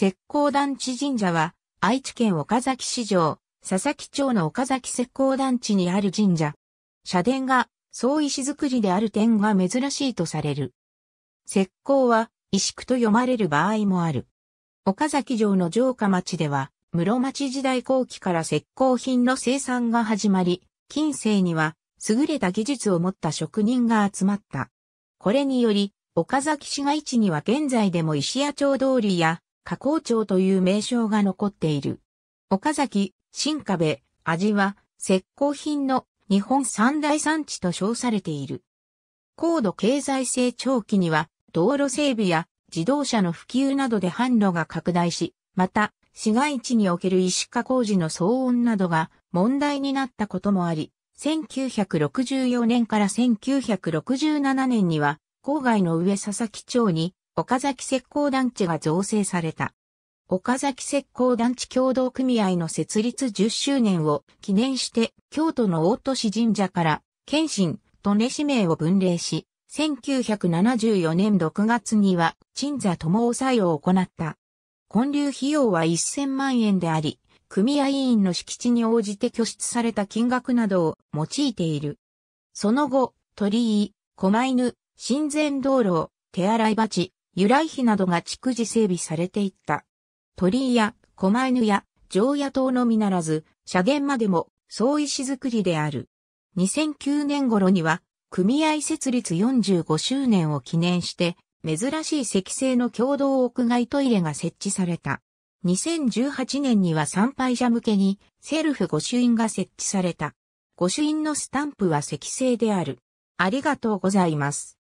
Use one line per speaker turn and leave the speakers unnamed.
石膏団地神社は、愛知県岡崎市城、佐々木町の岡崎石膏団地にある神社。社殿が、総石造りである点が珍しいとされる。石膏は、石区と読まれる場合もある。岡崎城の城下町では、室町時代後期から石膏品の生産が始まり、近世には優れた技術を持った職人が集まった。これにより、岡崎市街地には現在でも石屋町通りや加工町という名称が残っている。岡崎、新壁、味は、石膏品の日本三大産地と称されている。高度経済成長期には、道路整備や自動車の普及などで販路が拡大し、また、市街地における石化工事の騒音などが問題になったこともあり、1964年から1967年には、郊外の上佐々木町に岡崎石膏団地が造成された。岡崎石膏団地共同組合の設立10周年を記念して京都の大都市神社から謙信、と根氏名を分霊し、1974年6月には鎮座友さ祭を行った。建立費用は1000万円であり、組合員の敷地に応じて拠出された金額などを用いている。その後、鳥居、狛犬、神前道路、手洗い鉢、由来碑などが逐次整備されていった。鳥居や、狛犬や、常夜灯のみならず、社殿までも、総石造りである。2009年頃には、組合設立45周年を記念して、珍しい石製の共同屋外トイレが設置された。2018年には参拝者向けにセルフ御朱印が設置された。御朱印のスタンプは石製である。ありがとうございます。